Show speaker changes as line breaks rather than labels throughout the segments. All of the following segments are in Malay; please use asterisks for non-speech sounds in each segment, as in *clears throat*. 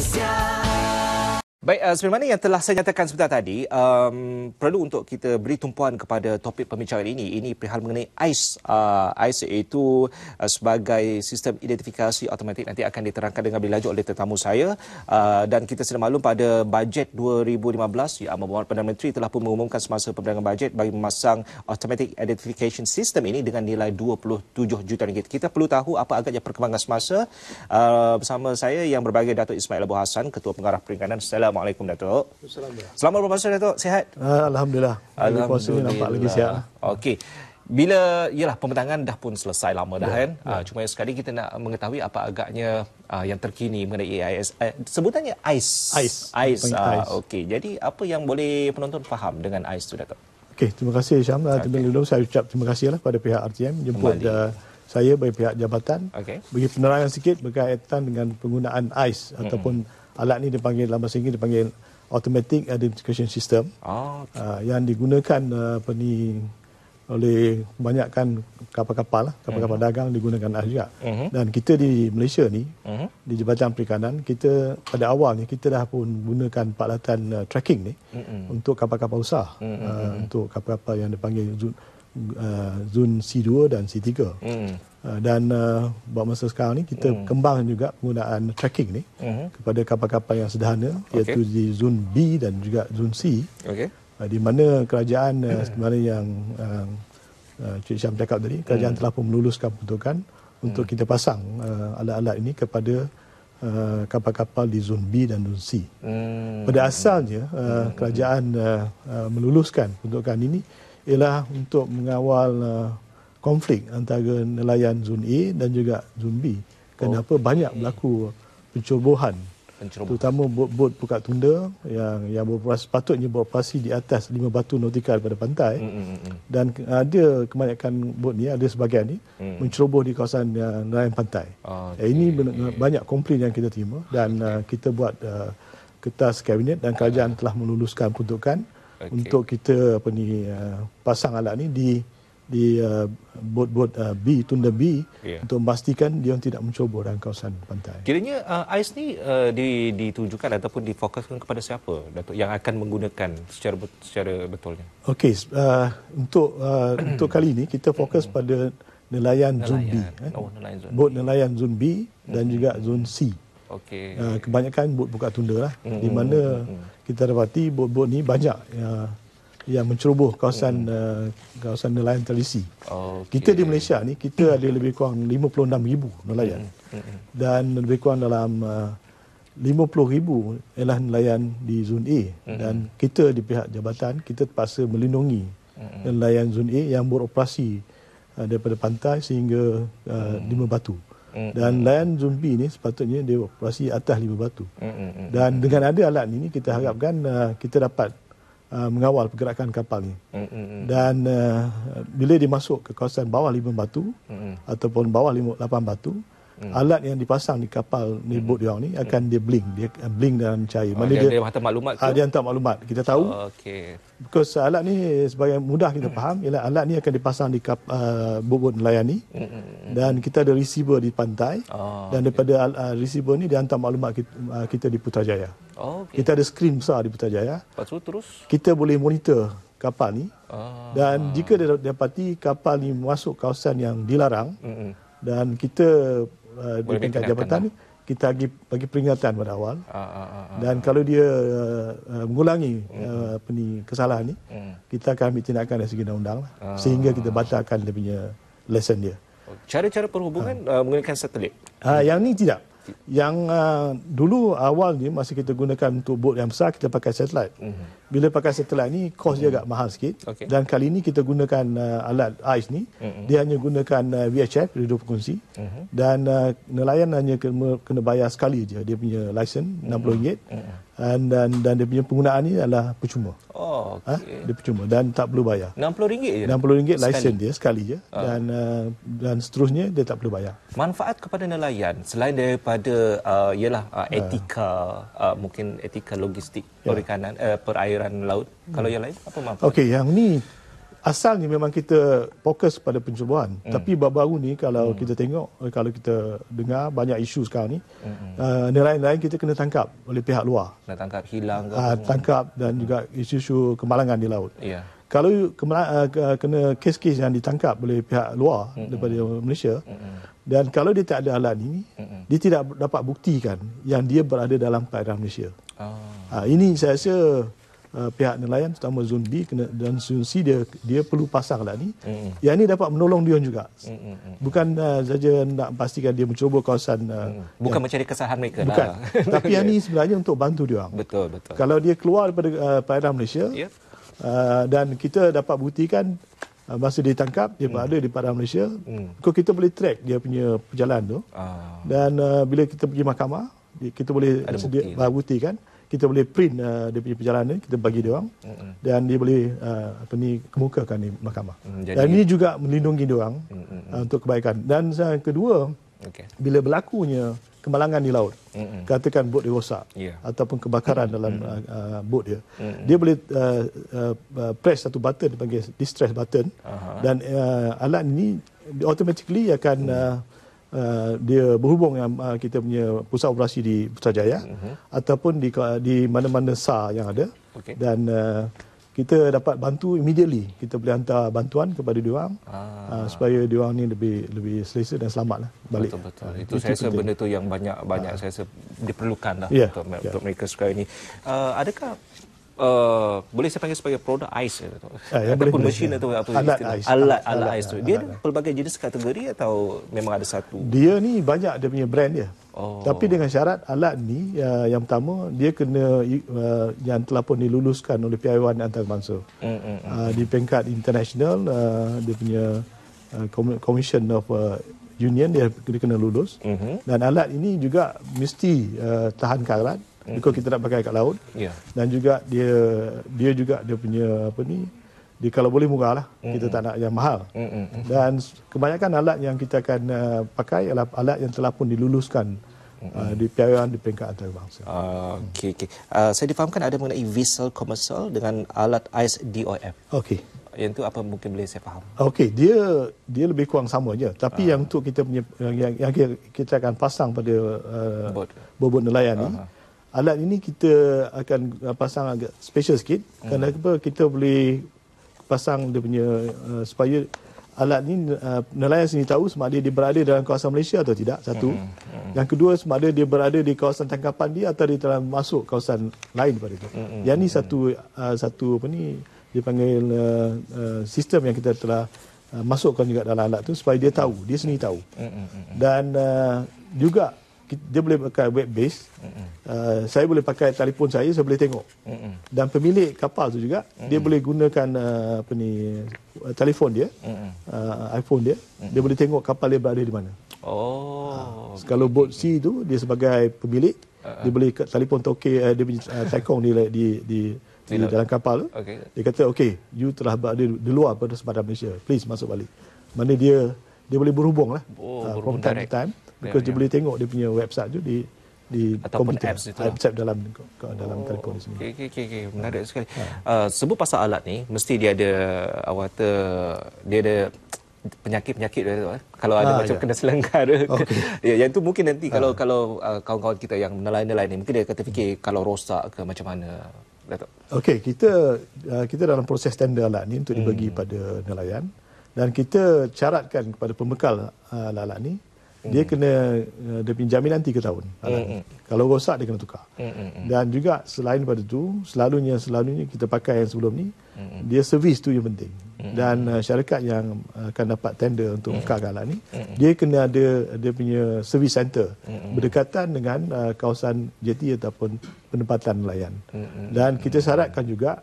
Вся
Baik, uh, eh, sebenarnya yang telah saya nyatakan sebentar tadi, um, perlu untuk kita beri tumpuan kepada topik pembicaraan ini. Ini perihal mengenai AIS. Uh, AIS iaitu uh, sebagai sistem identifikasi automatik nanti akan diterangkan dengan lebih lanjut oleh tetamu saya. Uh, dan kita sudah maklum pada bajet 2015, Yang Amat Perdana Menteri telah pun mengumumkan semasa pemberangan bajet bagi memasang automatic identification system ini dengan nilai 27 juta ringgit. Kita perlu tahu apa agaknya perkembangan semasa uh, bersama saya yang berbagai Dato' Ismail Abu Hassan, Ketua Pengarah Peringkatan Selam Assalamualaikum Datuk. Selamat berpuasa Datuk. Sihat?
Ah, Alhamdulillah.
Alhamdulillah. Puasa ni nampak lebih sihat. Okey. Bila yalah pembentangan dah pun selesai lama dah yeah, kan. Yeah. Ya. cuma sekali kita nak mengetahui apa agaknya uh, yang terkini mengenai AIS uh, eh, sebutannya ICE. ICE. ICE. Uh, Okey. Jadi apa yang boleh penonton faham dengan ICE tu Datuk?
Okey, terima kasih Syam. Okay. Terima kasih. saya ucap terima kasihlah kepada pihak RTM jemput uh, saya bagi pihak jabatan. Okay. Bagi penerangan sikit berkaitan dengan penggunaan ICE hmm ataupun alat ni dipanggil dalam bahasa Inggeris dipanggil automatic identification system ah, okay. uh, yang digunakan uh, apa ni oleh banyakkan kapal-kapal lah. kapal-kapal uh-huh. dagang digunakan lah juga. Uh-huh. Dan kita di Malaysia ni uh-huh. di Jabatan Perikanan kita pada awal ni kita dah pun gunakan peralatan uh, tracking ni uh-huh. untuk kapal-kapal besar uh-huh. uh, untuk kapal-kapal yang dipanggil uh, Zoom C2 dan C3. Hmm. Uh, dan uh, buat masa sekarang ni kita hmm. kembang juga penggunaan tracking ni hmm. kepada kapal-kapal yang sederhana iaitu okay. di Zon B dan juga Zon C. Okay. Uh, di mana kerajaan uh, sebenarnya hmm. yang uh, uh, Cik Syam cakap tadi, kerajaan hmm. telah pun meluluskan peruntukan untuk hmm. kita pasang uh, alat-alat ini kepada uh, kapal-kapal di Zon B dan Zon C. Hmm. Pada asalnya uh, hmm. kerajaan uh, uh, meluluskan peruntukan ini ialah untuk mengawal uh, konflik antara nelayan Zun A dan juga Zun B. Kenapa oh. banyak berlaku pencerobohan, pencerobohan. terutama bot-bot pukat tunda yang yang beroperasi, patutnya beroperasi di atas lima batu nautikal daripada pantai mm mm, mm, mm, dan ada kebanyakan bot ni ada sebahagian ini mm. menceroboh di kawasan uh, nelayan pantai. Okay. Ini banyak komplain yang kita terima dan uh, kita buat uh, kertas kabinet dan kerajaan telah meluluskan peruntukan okay. untuk kita apa ni uh, pasang alat ni di di uh, bot-bot uh, B tunda B yeah. untuk memastikan dia tidak mencuba orang kawasan pantai.
Kiranya uh, ais ni uh, di, ditujukan ataupun difokuskan kepada siapa Datuk yang akan menggunakan secara secara betulnya.
Okey uh, untuk uh, *clears throat* untuk kali ini kita fokus hmm. pada nelayan, nelayan. zombie. Eh. Oh, nelayan zombie. Bot nelayan zombie dan hmm. juga zon C.
Okay. Uh, ah,
kebanyakan bot buka tunda lah. Mm-hmm. Di mana mm-hmm. kita dapati bot-bot ni banyak uh, yang menceroboh kawasan mm-hmm. uh, kawasan nelayan tradisi. Okay. Kita di Malaysia ni kita ada hmm. lebih kurang 56,000 nelayan. Mm-hmm. Dan lebih kurang dalam uh, ribu ialah nelayan di zon A mm-hmm. dan kita di pihak jabatan kita terpaksa melindungi mm-hmm. nelayan zon A yang beroperasi eh, daripada pantai sehingga uh, hmm lima batu. Dan layan zombie ni sepatutnya dia operasi atas lima batu. Dan dengan ada alat ini kita harapkan uh, kita dapat uh, mengawal pergerakan kapal ni. Dan uh, bila dia masuk ke kawasan bawah lima batu ataupun bawah lima, lapan batu, hmm. alat yang dipasang di kapal ni hmm. boat dia ni akan dia blink dia blink dalam cahaya oh, mana dia, dia, dia hantar maklumat ke? Ah, dia hantar maklumat kita tahu okey because alat ni sebagai mudah kita hmm. faham ialah alat ni akan dipasang di kapal uh, boat nelayan ni hmm, hmm, hmm. dan kita ada receiver di pantai oh, dan daripada okay. uh, ah, receiver ni dia hantar maklumat kita, uh, kita di Putrajaya oh, okay. kita ada skrin besar di Putrajaya lepas terus kita boleh monitor kapal ni dan jika dia dapati kapal ini masuk kawasan yang dilarang mm-hmm. dan kita Uh, di tingkat jabatan ini lah. kita bagi bagi peringatan pada awal uh, uh, uh, uh, dan kalau dia uh, uh mengulangi hmm. uh, uh, kesalahan ini uh, hmm. kita akan ambil tindakan dari segi undang-undang uh, sehingga kita batalkan dia punya lesson dia
oh, cara-cara perhubungan uh, menggunakan satelit
Ah, yang ini tidak yang uh, dulu awal ni masa kita gunakan untuk bot yang besar kita pakai satelit. Mm-hmm. Bila pakai satelit ni kos mm-hmm. dia mhm. agak mahal sikit. Okay. Dan kali ini kita gunakan uh, alat AIS ni mm-hmm. dia hanya gunakan uh, ah, VHF radio frekuensi mm-hmm. dan uh, nelayan hanya kena, kena bayar sekali je dia punya license RM60 mm mm-hmm dan dan dan dia punya penggunaan ni adalah percuma. Oh, okay. ha? dia percuma dan tak perlu bayar. RM60 je. RM60 license dia sekali je ya. uh. Ah. dan uh, dan seterusnya dia tak perlu bayar.
Manfaat kepada nelayan selain daripada uh, ialah uh, etika uh. Uh, mungkin etika logistik yeah. perikanan uh, perairan laut hmm. kalau yang lain apa manfaat? Okey,
yang ni Asalnya memang kita fokus pada pencubuan mm. tapi baru-baru ni kalau mm. kita tengok kalau kita dengar banyak isu sekarang ni mm-hmm. uh, nelayan lain kita kena tangkap oleh pihak luar
kena tangkap hilang ke uh, tangkap
dan juga isu-isu kemalangan di laut yeah. Kalau uh, kena kes-kes yang ditangkap oleh pihak luar mm-hmm. daripada hmm. Malaysia mm-hmm. dan kalau dia tak ada alat ini, mm-hmm. dia tidak dapat buktikan yang dia berada dalam perairan Malaysia. Oh. Ha, ini saya rasa Uh, pihak nelayan terutama zon B dan zon C dia dia perlu pasang lah ni. Mm-hmm. Yang ini dapat menolong dia juga. Mm-hmm. Bukan uh, saja nak pastikan dia mencuba kawasan uh, mm. bukan yang,
mencari kesalahan mereka lah. bukan. lah. *laughs* Tapi yang
ini sebenarnya untuk bantu dia orang. Betul betul. Kalau dia keluar daripada uh, perairan Malaysia yep. uh, dan kita dapat buktikan uh, masa ditangkap dia mm. berada di padang Malaysia hmm. kita boleh track dia punya perjalanan tu ah. dan uh, bila kita pergi mahkamah kita boleh ada bukti, lah. bukti kan kita boleh print uh, dia punya perjalanan ni kita bagi dia orang mm-hmm. dan dia boleh uh, apa ni kemukakan di mahkamah mm, jadi... dan ini juga melindungi dia orang mm-hmm. uh, untuk kebaikan dan yang kedua okay. bila berlakunya kemalangan di laut mm-hmm. katakan bot dia rosak yeah. ataupun kebakaran mm-hmm. dalam uh, uh, bot dia mm-hmm. dia boleh uh, uh, uh, press satu button panggil distress button uh-huh. dan uh, alat ini automatically akan mm. uh, uh, dia berhubung dengan uh, eh, kita punya pusat operasi di Putrajaya uh-huh. ataupun di di mana-mana SAR yang ada okay. dan uh, kita dapat bantu immediately kita boleh hantar bantuan kepada diorang ah. supaya diorang ni lebih lebih selesa dan selamat lah balik betul betul ha, itu, itu saya rasa benda
tu yang banyak banyak ha. Ah. saya rasa diperlukan lah yeah. untuk yeah. untuk mereka sekarang ini uh, adakah Uh, boleh saya panggil sebagai produk ais ah, ya, ataupun mesin atau apa alat ais alat, alat, ais tu dia alat. pelbagai jenis kategori atau memang ada satu dia ni banyak dia punya brand dia Oh. Tapi
dengan syarat alat ni uh, yang pertama dia kena uh, yang telah pun diluluskan oleh PIW antarabangsa. Mm, mm, Uh, di peringkat international uh, dia punya uh, commission of uh, union dia, dia kena lulus. Mm-hmm. Dan alat ini juga mesti uh, tahan karat Mm-hmm. Kalau kita nak pakai kat laut. Yeah. Dan juga dia dia juga dia punya apa ni? Dia kalau boleh murah lah. Mm-hmm. Kita tak nak yang mahal. Mm-hmm. Dan kebanyakan alat yang kita akan uh, pakai adalah alat yang telah pun diluluskan mm-hmm. uh, di piawaian di peringkat antarabangsa.
Uh, ah, okay, okay. Uh, ah, saya difahamkan ada mengenai vessel commercial dengan alat ICE DOM. Okay, Yang itu apa mungkin boleh saya faham?
Okay, dia dia lebih kurang sama je. Tapi uh. yang untuk kita punya yang yang kita akan pasang pada uh, bobot nelayan uh-huh. ni alat ini kita akan ah, pasang agak special sikit hmm. kenapa kita boleh pasang dia punya uh, supaya alat ini uh, ah, nelayan sini tahu sama ada dia berada dalam kawasan Malaysia atau tidak satu hmm. Hmm. yang kedua sama ada dia berada di kawasan tangkapan dia atau dia telah masuk kawasan lain pada itu hmm, hmm. yang ini hmm, satu uh, satu apa ni dia panggil uh, uh, sistem yang kita telah uh, masukkan juga dalam alat tu supaya dia tahu dia sini tahu hmm. Hmm. dan uh, juga dia boleh pakai web base. Mm-hmm. Uh, saya boleh pakai telefon saya, saya boleh tengok. Mm-hmm. Dan pemilik kapal tu juga mm-hmm. dia boleh gunakan uh, apa ni uh, telefon dia, mm-hmm. uh, iPhone dia, mm-hmm. dia boleh tengok kapal dia berada di mana.
Oh. Uh,
okay. Kalau boat C tu dia sebagai pemilik uh-huh. dia boleh ke telefon toke uh, dia punya uh, taikong ni lah, di di, di di dalam kapal tu. Okay. Dia kata okay, you telah berada di luar pada sempadan Malaysia. Please masuk balik. Mana dia dia boleh berhubung lah. Oh, uh, berhubung from time direct. to time because yeah, dia yeah. boleh ya. tengok dia punya website tu di di Ataupun komputer apps itu apps dalam dalam oh, telefon ni semua.
Okey okey okey menarik sekali. Ha. Uh, sebut pasal alat ni mesti dia ada awata dia ada penyakit-penyakit dia tu eh. Kalau ada ha, macam ya. kena selenggara. Okay. *laughs* ya, yang tu mungkin nanti ha. kalau kalau uh, kawan-kawan kita yang nelayan-nelayan ni mungkin dia akan terfikir hmm. kalau rosak ke macam mana.
Okey, kita uh, kita dalam proses tender alat ni untuk dibagi hmm. pada nelayan dan kita caratkan kepada pembekal uh, alat ni dia hmm. kena uh, dia pinjaminan 3 tahun hmm, alat mm kalau rosak dia kena tukar mm-hmm. dan juga selain daripada tu selalunya selalunya kita pakai yang sebelum ni mm dia servis tu yang penting mm dan uh, syarikat yang akan dapat tender untuk mm tukar alat ni mm-hmm. dia kena ada dia punya service center mm-hmm. berdekatan dengan uh, kawasan jeti ataupun penempatan nelayan mm-hmm. dan kita syaratkan juga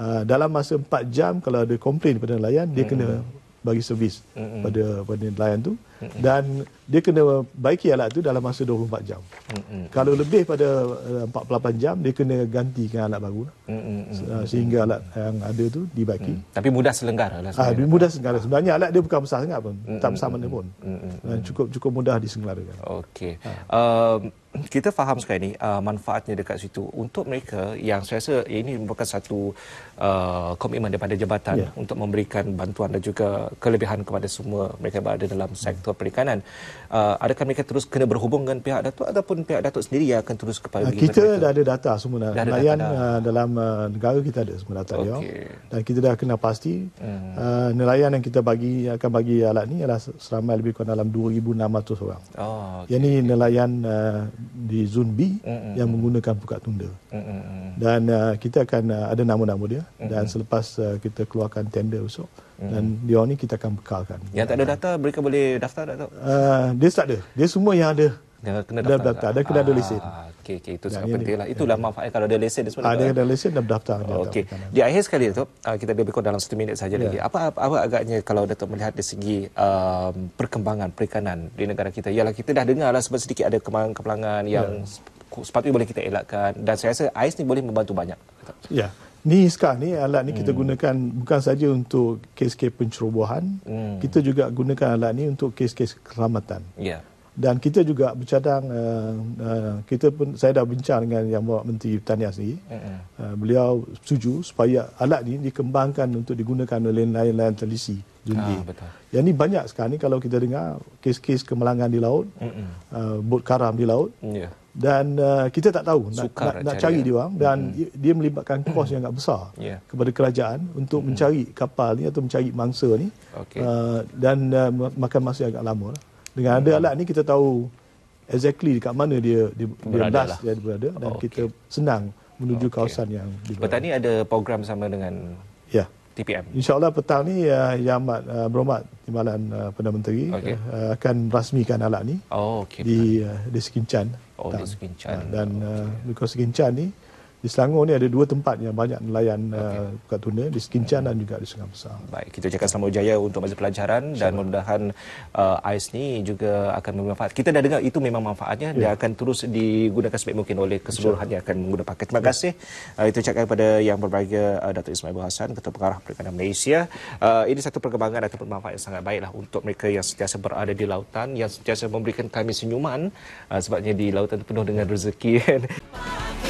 uh, dalam masa empat jam kalau ada komplain pada nelayan dia mm-hmm. kena bagi servis mm-hmm. pada pada nelayan tu dan dia kena baiki alat itu dalam masa 24 jam. Mm-mm. Kalau lebih pada 48 eh, jam dia kena gantikan alat baru Mm-mm. Eh, sehingga alat yang ada itu dibaiki. Mm.
Tapi mudah selenggar. lah. Ah, mudah
selenggar. Sebenarnya alat dia bukan besar sangat pun. Mm-mm. Tak besar mana pun. Dan cukup cukup mudah diselenggarakan. Okey. Ha.
Um, kita faham sekarang ni uh, manfaatnya dekat situ untuk mereka yang saya rasa ini merupakan satu uh, komitmen daripada jabatan yeah. untuk memberikan bantuan dan juga kelebihan kepada semua mereka berada dalam sektor Ketua Perikanan uh, adakah mereka terus kena berhubung dengan pihak Datuk ataupun pihak Datuk sendiri yang akan terus kepada uh, ah, kita
mereka? dah ada data semua dah nelayan data dah. Uh, dalam uh, negara kita ada semua data ya. okay. dia dan kita dah kena pasti hmm. uh, nelayan yang kita bagi akan bagi alat ni adalah seramai lebih kurang dalam 2600 orang oh, okay. yang ni nelayan uh, di Zon B hmm, yang menggunakan pukat tunda hmm, dan uh, kita akan uh, ada nama-nama dia hmm. dan selepas uh, kita keluarkan tender besok dan hmm. dia ni kita akan bekalkan.
Yang tak ada data mereka boleh daftar tak tahu.
Uh, dia tak ada. Dia semua yang ada.
Yang kena daftar. daftar. Ada kena ah, ada lesen. Okey okey itu sangat penting lah. Itulah ya. manfaat kalau ada lesen dia semua. Ada ah, ada
lesen dan daftar. Oh, okey.
Di akhir sekali tu ah, kita lebih kurang dalam satu minit saja ya. lagi. Apa, apa apa agaknya kalau Datuk melihat dari segi um, perkembangan perikanan di negara kita ialah kita dah dengar lah sebab sedikit ada kemalangan kepelangan yang ya. sepatutnya boleh kita elakkan dan saya rasa AIS ni boleh membantu banyak.
Ya ni sekarang ni alat ni kita hmm. gunakan bukan saja untuk kes-kes pencerobohan hmm. kita juga gunakan alat ni untuk kes-kes keramatan. yeah. dan kita juga bercadang uh, uh, kita pun saya dah bincang dengan yang bawa menteri tanya sendiri uh, beliau setuju supaya alat ini dikembangkan untuk digunakan oleh lain-lain telisi jundi ah, betul. yang ni banyak sekarang ni kalau kita dengar kes-kes kemalangan di laut uh, bot karam di laut yeah dan uh, kita tak tahu nak, nak, nak cari ya. dia orang dan mm-hmm. dia melibatkan kos yang agak besar *coughs* yeah. kepada kerajaan untuk mm-hmm. mencari kapal ni atau mencari mangsa ni okay. uh, dan uh, makan masa yang agak lama lah. dengan mm-hmm. ada alat ni kita tahu exactly dekat mana dia dia berada lah. dia berada dan oh, okay. kita senang menuju okay. kawasan yang di
petani ada program sama dengan ya yeah. TPM?
InsyaAllah petang ni uh, eh, Yamat uh, eh, Beromat Timbalan uh, eh, Perdana Menteri okay. uh, akan rasmikan alat ini oh, okay. di, uh, di Sekincan. Oh, di Sekincan. Uh, dan uh, okay. because Sekincan ni. Di Selangor ni ada dua tempat yang banyak nelayan okay. uh, buka tuna di Skincan dan juga di Sungai Besar.
Baik, kita ucapkan selamat berjaya untuk masa pelajaran Syabat. dan mudah-mudahan uh, AIS ni juga akan bermanfaat. Kita dah dengar itu memang manfaatnya yeah. dan akan terus digunakan sebaik mungkin oleh keseluruhan yang akan menggunakan paket. Terima ya. kasih. Yeah. Uh, itu ucapkan kepada yang berbahagia uh, Datuk Ismail Abu Hassan, Ketua Pengarah Perikanan Malaysia. Uh, ini satu perkembangan ataupun manfaat yang sangat baiklah untuk mereka yang sentiasa berada di lautan yang sentiasa memberikan kami senyuman uh, sebabnya di lautan penuh dengan rezeki. Yeah. *laughs*